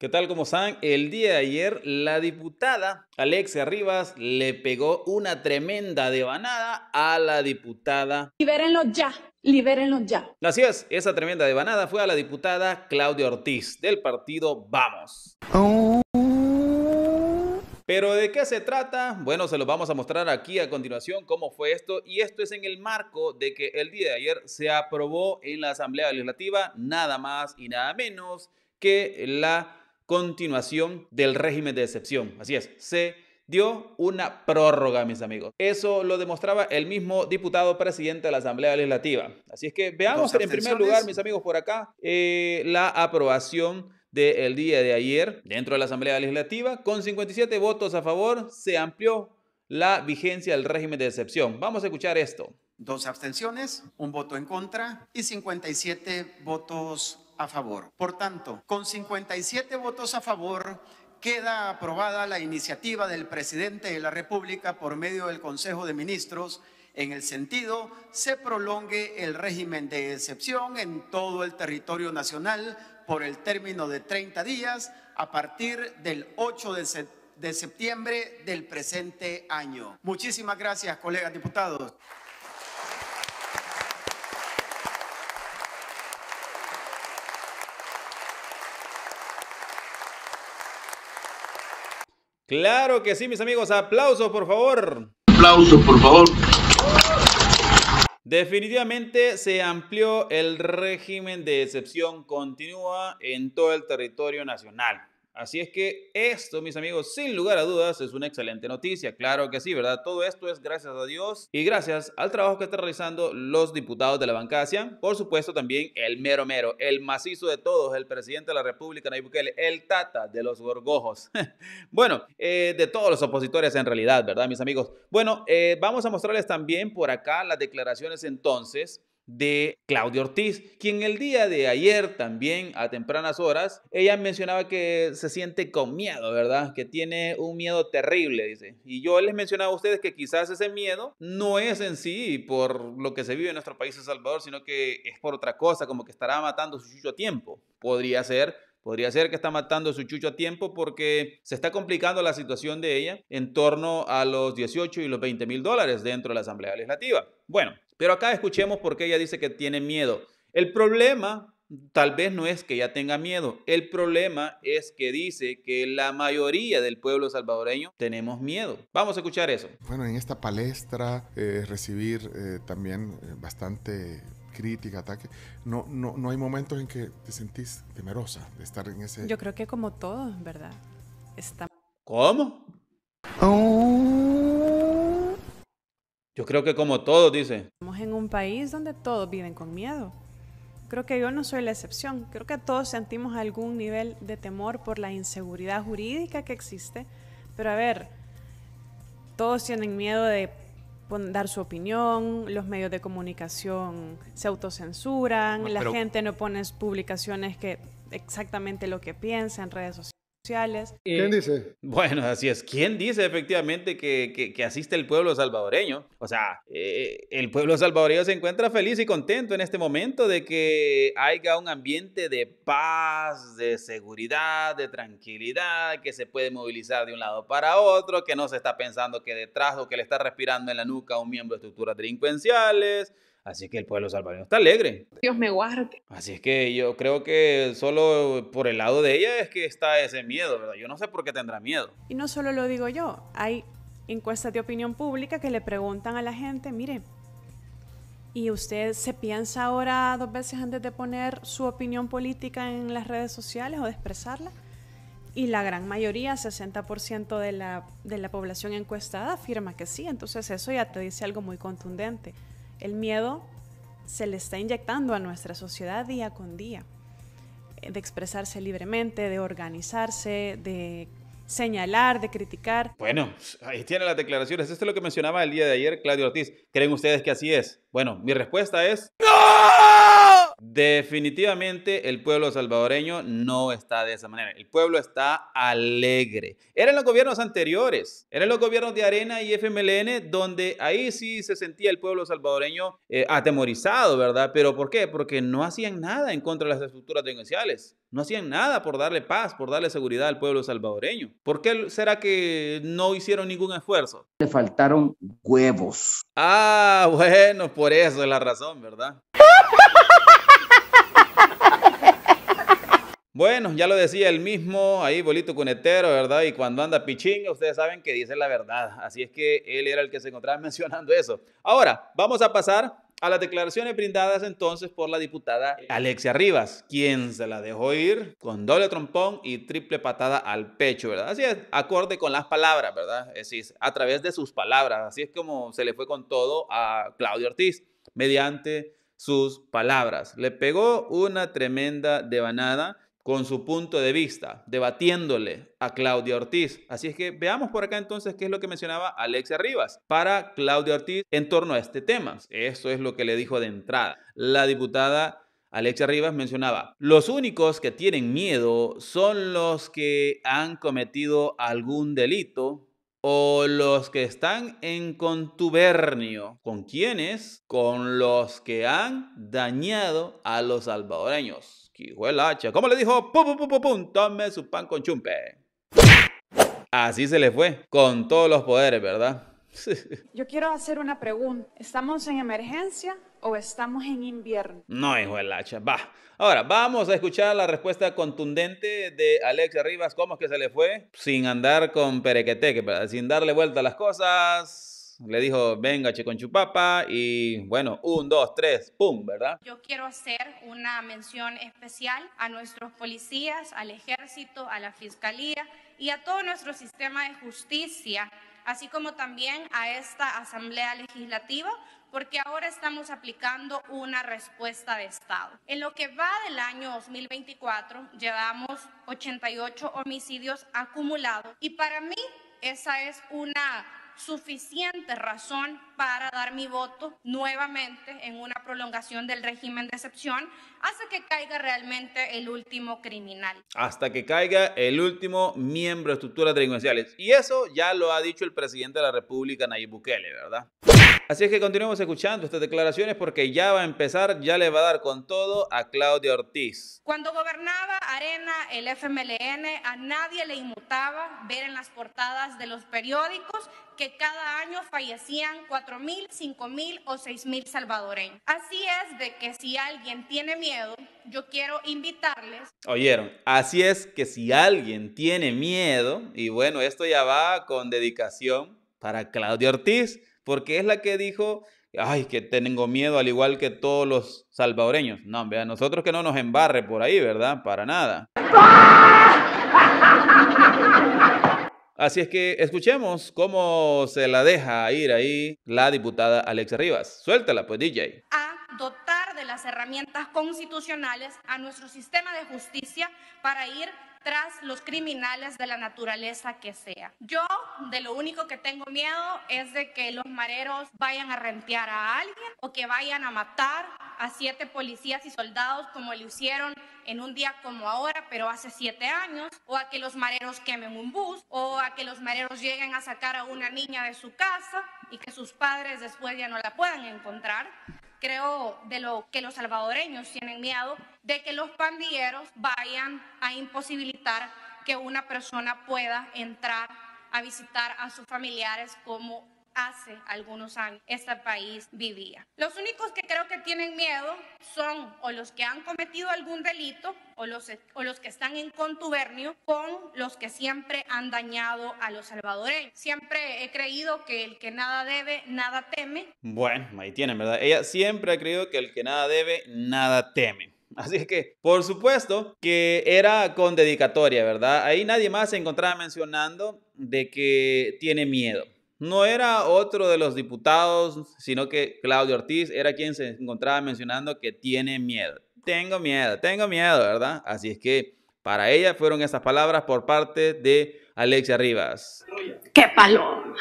¿Qué tal? ¿Cómo están? El día de ayer la diputada Alexia Rivas le pegó una tremenda devanada a la diputada. Libérenlo ya, libérenlo ya. Así es, esa tremenda devanada fue a la diputada Claudia Ortiz del partido Vamos. Pero ¿de qué se trata? Bueno, se los vamos a mostrar aquí a continuación cómo fue esto. Y esto es en el marco de que el día de ayer se aprobó en la Asamblea Legislativa nada más y nada menos que la continuación del régimen de excepción. Así es, se dio una prórroga, mis amigos. Eso lo demostraba el mismo diputado presidente de la Asamblea Legislativa. Así es que veamos en primer lugar, mis amigos, por acá, eh, la aprobación del día de ayer dentro de la Asamblea Legislativa. Con 57 votos a favor, se amplió la vigencia del régimen de excepción. Vamos a escuchar esto. Dos abstenciones, un voto en contra y 57 votos favor. Por tanto, con 57 votos a favor, queda aprobada la iniciativa del presidente de la República por medio del Consejo de Ministros en el sentido se prolongue el régimen de excepción en todo el territorio nacional por el término de 30 días a partir del 8 de septiembre de septiembre del presente año. Muchísimas gracias, colegas diputados. Claro que sí, mis amigos. Aplauso, por favor. Aplauso, por favor. Definitivamente se amplió el régimen de excepción continua en todo el territorio nacional. Así es que esto, mis amigos, sin lugar a dudas, es una excelente noticia. Claro que sí, ¿verdad? Todo esto es gracias a Dios y gracias al trabajo que están realizando los diputados de la bancacia. Por supuesto, también el mero mero, el macizo de todos, el presidente de la República, Nayib Bukele, el tata de los gorgojos. bueno, eh, de todos los opositores en realidad, ¿verdad, mis amigos? Bueno, eh, vamos a mostrarles también por acá las declaraciones entonces de Claudia Ortiz, quien el día de ayer también a tempranas horas, ella mencionaba que se siente con miedo, ¿verdad? Que tiene un miedo terrible, dice. Y yo les mencionaba a ustedes que quizás ese miedo no es en sí por lo que se vive en nuestro país, El Salvador, sino que es por otra cosa, como que estará matando su chucho a tiempo. Podría ser, Podría ser que está matando su chucho a tiempo porque se está complicando la situación de ella en torno a los 18 y los 20 mil dólares dentro de la Asamblea Legislativa. Bueno, pero acá escuchemos por qué ella dice que tiene miedo. El problema tal vez no es que ella tenga miedo, el problema es que dice que la mayoría del pueblo salvadoreño tenemos miedo. Vamos a escuchar eso. Bueno, en esta palestra eh, recibir eh, también eh, bastante crítica, ataque. No, no, hay momentos en que te sentís temerosa de estar en ese. Yo creo que como todo, ¿verdad? Está... ¿Cómo? Yo creo que como todos, dice. Estamos en un país donde todos viven con miedo. Creo que yo no soy la excepción. Creo que todos sentimos algún nivel de temor por la inseguridad jurídica que existe. Pero a ver, todos tienen miedo de dar su opinión, los medios de comunicación se autocensuran, la gente no pone publicaciones que exactamente lo que piensa en redes sociales. ¿Quién eh, dice? Bueno, así es. ¿Quién dice efectivamente que, que, asiste el pueblo salvadoreño? O sea, eh, el pueblo salvadoreño se encuentra feliz y contento en este momento de que haya un ambiente de paz, de seguridad, de tranquilidad, que se puede movilizar de un lado para otro, que no se está pensando que detrás o que le está respirando en la nuca a un miembro de estructuras delincuenciales. Así que el pueblo salvadoreño está alegre. Dios me guarde. Así es que yo creo que solo por el lado de ella es que está ese miedo, ¿verdad? Yo no sé por qué tendrá miedo. Y no solo lo digo yo, hay encuestas de opinión pública que le preguntan a la gente, mire, ¿y usted se piensa ahora dos veces antes de poner su opinión política en las redes sociales o de expresarla? Y la gran mayoría, 60% de la, de la población encuestada, afirma que sí. Entonces eso ya te dice algo muy contundente. El miedo se le está inyectando a nuestra sociedad día con día, eh, de expresarse libremente, de organizarse, de señalar, de criticar. Bueno, ahí tienen las declaraciones. Esto es lo que mencionaba el día de ayer Claudio Ortiz. ¿Creen ustedes que así es? Bueno, mi respuesta es ¡No! Definitivamente el pueblo salvadoreño no está de esa manera. El pueblo está alegre. Eran los gobiernos anteriores, eran los gobiernos de Arena y FMLN, donde ahí sí se sentía el pueblo salvadoreño eh, atemorizado, ¿verdad? Pero ¿por qué? Porque no hacían nada en contra de las estructuras tendenciales. No hacían nada por darle paz, por darle seguridad al pueblo salvadoreño. ¿Por qué será que no hicieron ningún esfuerzo? Le faltaron huevos. Ah, bueno, por eso es la razón, ¿verdad? Bueno, ya lo decía el mismo, ahí Bolito Cunetero, ¿verdad? Y cuando anda pichinga, ustedes saben que dice la verdad. Así es que él era el que se encontraba mencionando eso. Ahora, vamos a pasar a las declaraciones brindadas entonces por la diputada Alexia Rivas, quien se la dejó ir con doble trompón y triple patada al pecho, ¿verdad? Así es, acorde con las palabras, ¿verdad? Es decir, a través de sus palabras, así es como se le fue con todo a Claudio Ortiz, mediante sus palabras. Le pegó una tremenda devanada con su punto de vista, debatiéndole a Claudia Ortiz. Así es que veamos por acá entonces qué es lo que mencionaba Alexia Rivas para Claudia Ortiz en torno a este tema. Eso es lo que le dijo de entrada. La diputada Alexia Rivas mencionaba, los únicos que tienen miedo son los que han cometido algún delito o los que están en contubernio. ¿Con quiénes? Con los que han dañado a los salvadoreños. Hijo el hacha. ¿Cómo le dijo? Pum, pum, pum, pum, Tome su pan con chumpe. Así se le fue, con todos los poderes, ¿verdad? Yo quiero hacer una pregunta. ¿Estamos en emergencia o estamos en invierno? No, hijo de hacha. Va. Ahora, vamos a escuchar la respuesta contundente de Alex Rivas. ¿Cómo es que se le fue? Sin andar con perequeteque, sin darle vuelta a las cosas le dijo, venga, che con chupapa, y bueno, un, dos, tres, pum, ¿verdad? Yo quiero hacer una mención especial a nuestros policías, al ejército, a la fiscalía y a todo nuestro sistema de justicia, así como también a esta asamblea legislativa, porque ahora estamos aplicando una respuesta de Estado. En lo que va del año 2024, llevamos 88 homicidios acumulados y para mí esa es una suficiente razón para dar mi voto nuevamente en una prolongación del régimen de excepción hasta que caiga realmente el último criminal. Hasta que caiga el último miembro de estructuras delincuenciales. Y eso ya lo ha dicho el presidente de la República, Nayib Bukele, ¿verdad? Así es que continuemos escuchando estas declaraciones porque ya va a empezar, ya le va a dar con todo a Claudia Ortiz. Cuando gobernaba Arena, el FMLN, a nadie le inmutaba ver en las portadas de los periódicos que cada año fallecían 4.000, 5.000 o 6.000 salvadoreños. Así es de que si alguien tiene miedo, yo quiero invitarles. Oyeron, así es que si alguien tiene miedo, y bueno, esto ya va con dedicación para Claudia Ortiz porque es la que dijo, ay, que tengo miedo al igual que todos los salvadoreños. No, vean a nosotros que no nos embarre por ahí, ¿verdad? Para nada. Así es que escuchemos cómo se la deja ir ahí la diputada Alexa Rivas. Suéltala, pues, DJ. A dotar de las herramientas constitucionales a nuestro sistema de justicia para ir tras los criminales de la naturaleza que sea. Yo de lo único que tengo miedo es de que los mareros vayan a rentear a alguien o que vayan a matar a siete policías y soldados como lo hicieron en un día como ahora, pero hace siete años, o a que los mareros quemen un bus, o a que los mareros lleguen a sacar a una niña de su casa y que sus padres después ya no la puedan encontrar creo de lo que los salvadoreños tienen miedo de que los pandilleros vayan a imposibilitar que una persona pueda entrar a visitar a sus familiares como hace algunos años este país vivía. Los únicos que creo que tienen miedo son o los que han cometido algún delito o los, o los que están en contubernio con los que siempre han dañado a los salvadoreños. Siempre he creído que el que nada debe, nada teme. Bueno, ahí tienen, ¿verdad? Ella siempre ha creído que el que nada debe, nada teme. Así es que, por supuesto, que era con dedicatoria, ¿verdad? Ahí nadie más se encontraba mencionando de que tiene miedo. No era otro de los diputados, sino que Claudio Ortiz era quien se encontraba mencionando que tiene miedo. Tengo miedo, tengo miedo, ¿verdad? Así es que para ella fueron esas palabras por parte de Alexia Rivas. ¡Qué paloma!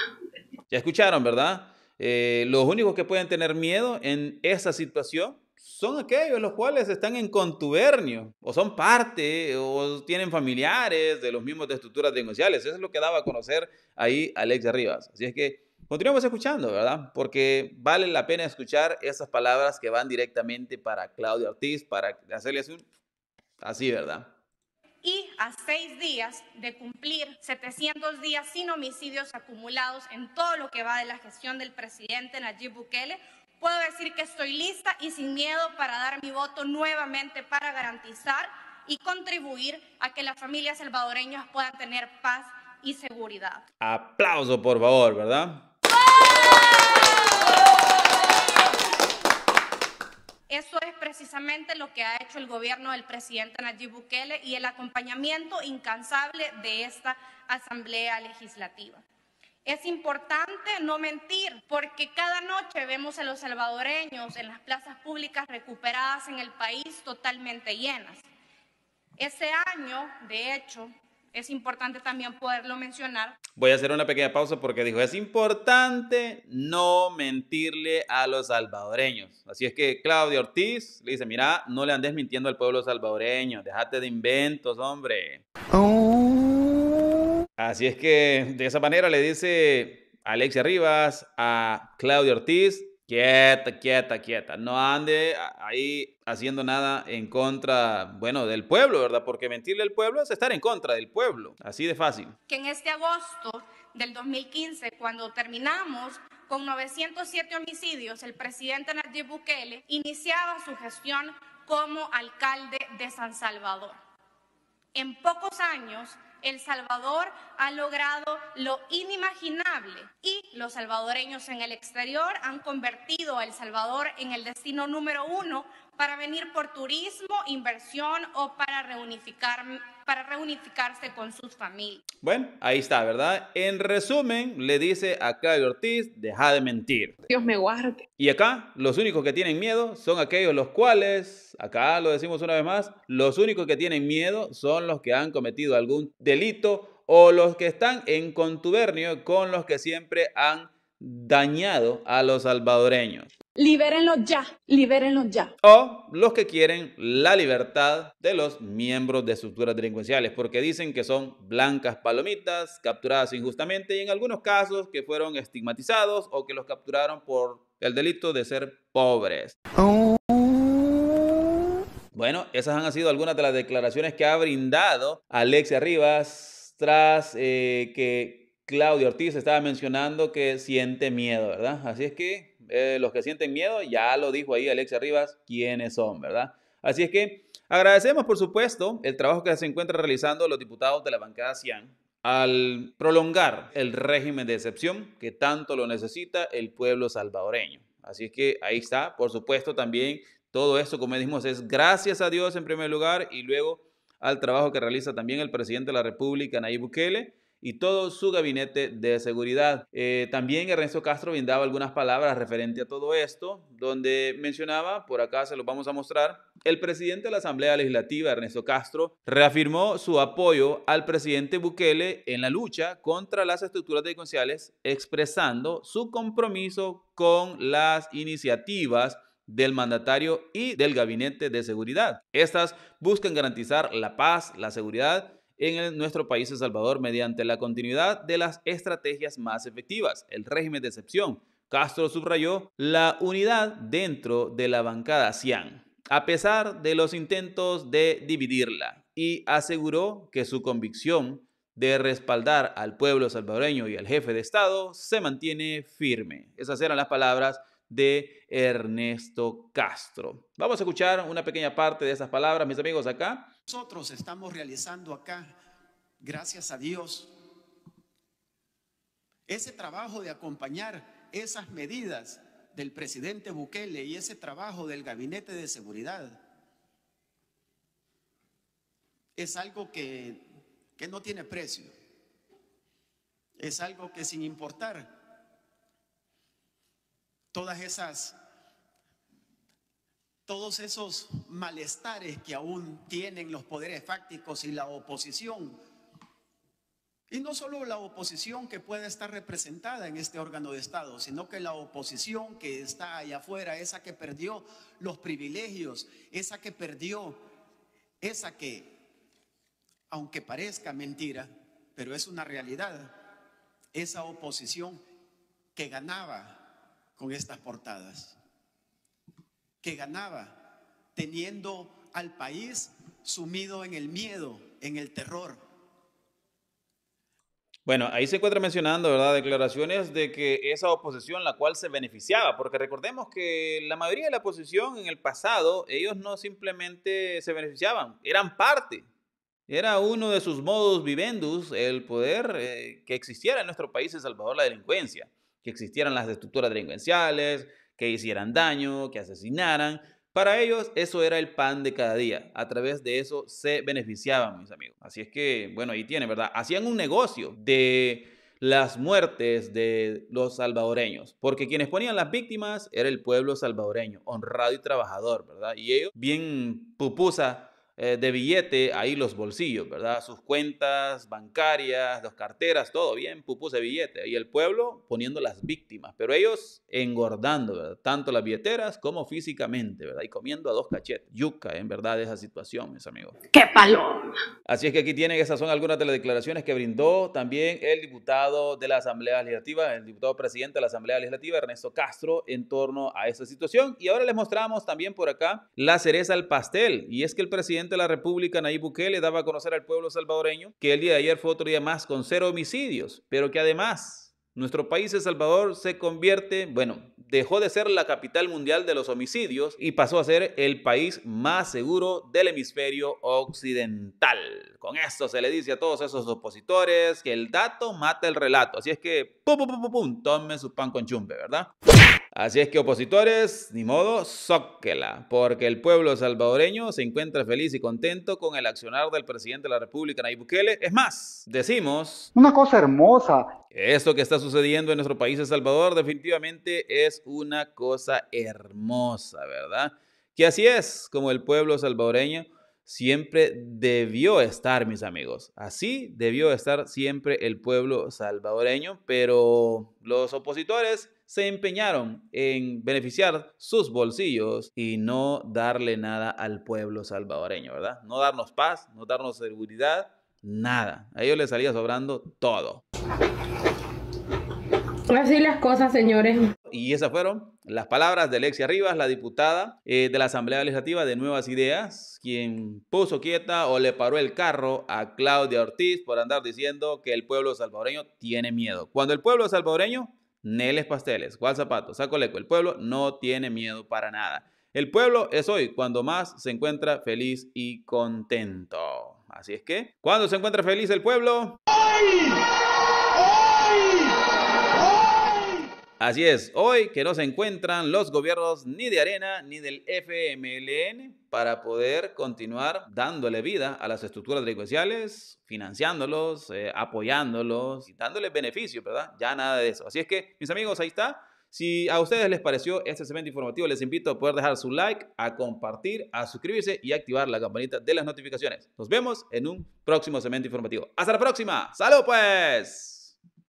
Ya escucharon, ¿verdad? Eh, los únicos que pueden tener miedo en esa situación son aquellos los cuales están en contubernio, o son parte, o tienen familiares de los mismos de estructuras negociales. Eso es lo que daba a conocer ahí Alex Rivas. Así es que continuamos escuchando, ¿verdad? Porque vale la pena escuchar esas palabras que van directamente para Claudio Ortiz, para hacerle un... Así, ¿verdad? y a seis días de cumplir 700 días sin homicidios acumulados en todo lo que va de la gestión del presidente Nayib Bukele, puedo decir que estoy lista y sin miedo para dar mi voto nuevamente para garantizar y contribuir a que las familias salvadoreñas puedan tener paz y seguridad. Aplauso, por favor, ¿verdad? Eso es precisamente lo que ha hecho el gobierno del presidente Nayib Bukele y el acompañamiento incansable de esta Asamblea Legislativa. Es importante no mentir porque cada noche vemos a los salvadoreños en las plazas públicas recuperadas en el país totalmente llenas. Ese año, de hecho, es importante también poderlo mencionar. Voy a hacer una pequeña pausa porque dijo, es importante no mentirle a los salvadoreños. Así es que Claudio Ortiz le dice, mira, no le andes mintiendo al pueblo salvadoreño, déjate de inventos, hombre. Así es que de esa manera le dice Alexia Rivas a Claudio Ortiz, quieta, quieta, quieta, no ande ahí haciendo nada en contra, bueno, del pueblo, ¿verdad? Porque mentirle al pueblo es estar en contra del pueblo, así de fácil. Que en este agosto del 2015, cuando terminamos con 907 homicidios, el presidente Nayib Bukele iniciaba su gestión como alcalde de San Salvador. En pocos años, el Salvador ha logrado lo inimaginable y los salvadoreños en el exterior han convertido a El Salvador en el destino número uno para venir por turismo, inversión o para reunificar para reunificarse con sus familias. Bueno, ahí está, ¿verdad? En resumen, le dice a Claudio Ortiz, deja de mentir. Dios me guarde. Y acá, los únicos que tienen miedo son aquellos los cuales, acá lo decimos una vez más, los únicos que tienen miedo son los que han cometido algún delito o los que están en contubernio con los que siempre han dañado a los salvadoreños libérenlos ya, libérenlos ya. O los que quieren la libertad de los miembros de estructuras delincuenciales, porque dicen que son blancas palomitas capturadas injustamente y en algunos casos que fueron estigmatizados o que los capturaron por el delito de ser pobres. Bueno, esas han sido algunas de las declaraciones que ha brindado Alexia Rivas tras eh, que Claudio Ortiz estaba mencionando que siente miedo, ¿verdad? Así es que eh, los que sienten miedo, ya lo dijo ahí Alexia Rivas, quiénes son, ¿verdad? Así es que agradecemos, por supuesto, el trabajo que se encuentra realizando los diputados de la bancada CIAN al prolongar el régimen de excepción que tanto lo necesita el pueblo salvadoreño. Así es que ahí está, por supuesto, también todo esto, como dijimos, es gracias a Dios en primer lugar y luego al trabajo que realiza también el presidente de la República, Nayib Bukele, y todo su gabinete de seguridad. Eh, también Ernesto Castro brindaba algunas palabras referente a todo esto, donde mencionaba, por acá se los vamos a mostrar, el presidente de la Asamblea Legislativa, Ernesto Castro, reafirmó su apoyo al presidente Bukele en la lucha contra las estructuras delincuenciales, expresando su compromiso con las iniciativas del mandatario y del gabinete de seguridad. Estas buscan garantizar la paz, la seguridad en nuestro país, El Salvador, mediante la continuidad de las estrategias más efectivas, el régimen de excepción. Castro subrayó la unidad dentro de la bancada CIAN, a pesar de los intentos de dividirla, y aseguró que su convicción de respaldar al pueblo salvadoreño y al jefe de Estado se mantiene firme. Esas eran las palabras de Ernesto Castro. Vamos a escuchar una pequeña parte de esas palabras, mis amigos, acá nosotros estamos realizando acá, gracias a Dios. Ese trabajo de acompañar esas medidas del presidente Bukele y ese trabajo del gabinete de seguridad es algo que, que no tiene precio. Es algo que sin importar todas esas todos esos malestares que aún tienen los poderes fácticos y la oposición. Y no solo la oposición que puede estar representada en este órgano de Estado, sino que la oposición que está allá afuera, esa que perdió los privilegios, esa que perdió, esa que, aunque parezca mentira, pero es una realidad, esa oposición que ganaba con estas portadas que ganaba, teniendo al país sumido en el miedo, en el terror. Bueno, ahí se encuentra mencionando, ¿verdad?, declaraciones de que esa oposición la cual se beneficiaba, porque recordemos que la mayoría de la oposición en el pasado, ellos no simplemente se beneficiaban, eran parte, era uno de sus modos vivendus el poder eh, que existiera en nuestro país en Salvador la delincuencia, que existieran las estructuras delincuenciales, que hicieran daño, que asesinaran. Para ellos eso era el pan de cada día. A través de eso se beneficiaban, mis amigos. Así es que, bueno, ahí tiene, ¿verdad? Hacían un negocio de las muertes de los salvadoreños, porque quienes ponían las víctimas era el pueblo salvadoreño, honrado y trabajador, ¿verdad? Y ellos, bien pupusa eh, de billete ahí los bolsillos, ¿verdad? Sus cuentas bancarias, las carteras, todo bien, pupus de billete. ahí el pueblo poniendo las víctimas, pero ellos engordando, ¿verdad? Tanto las billeteras como físicamente, ¿verdad? Y comiendo a dos cachetes. Yuca, en verdad, esa situación, mis amigos. ¡Qué paloma! Así es que aquí tienen, esas son algunas de las declaraciones que brindó también el diputado de la Asamblea Legislativa, el diputado presidente de la Asamblea Legislativa, Ernesto Castro, en torno a esa situación. Y ahora les mostramos también por acá la cereza al pastel. Y es que el presidente de la República, Nayib Bukele, daba a conocer al pueblo salvadoreño que el día de ayer fue otro día más con cero homicidios, pero que además nuestro país, El Salvador, se convierte, bueno, dejó de ser la capital mundial de los homicidios y pasó a ser el país más seguro del hemisferio occidental. Con esto se le dice a todos esos opositores que el dato mata el relato. Así es que, pum, pum, pum, pum, tomen su pan con chumbe, ¿verdad? Así es que opositores, ni modo, zóquela, porque el pueblo salvadoreño se encuentra feliz y contento con el accionar del presidente de la República, Nayib Bukele. Es más, decimos... Una cosa hermosa. Esto que está sucediendo en nuestro país, El Salvador, definitivamente es una cosa hermosa, ¿verdad? Que así es como el pueblo salvadoreño siempre debió estar, mis amigos. Así debió estar siempre el pueblo salvadoreño, pero los opositores se empeñaron en beneficiar sus bolsillos y no darle nada al pueblo salvadoreño, ¿verdad? No darnos paz, no darnos seguridad, nada. A ellos les salía sobrando todo. Así las cosas, señores. Y esas fueron las palabras de Alexia Rivas, la diputada eh, de la Asamblea Legislativa de Nuevas Ideas, quien puso quieta o le paró el carro a Claudia Ortiz por andar diciendo que el pueblo salvadoreño tiene miedo. Cuando el pueblo salvadoreño Neles Pasteles, ¿Cuál Zapato, leco El pueblo no tiene miedo para nada. El pueblo es hoy cuando más se encuentra feliz y contento. Así es que, cuando se encuentra feliz el pueblo? ¡Hoy! ¡Hoy! Así es, hoy que no se encuentran los gobiernos ni de Arena ni del FMLN para poder continuar dándole vida a las estructuras delincuenciales, financiándolos, eh, apoyándolos y dándoles beneficio, ¿verdad? Ya nada de eso. Así es que, mis amigos, ahí está. Si a ustedes les pareció este segmento informativo, les invito a poder dejar su like, a compartir, a suscribirse y a activar la campanita de las notificaciones. Nos vemos en un próximo segmento informativo. Hasta la próxima. Salud pues.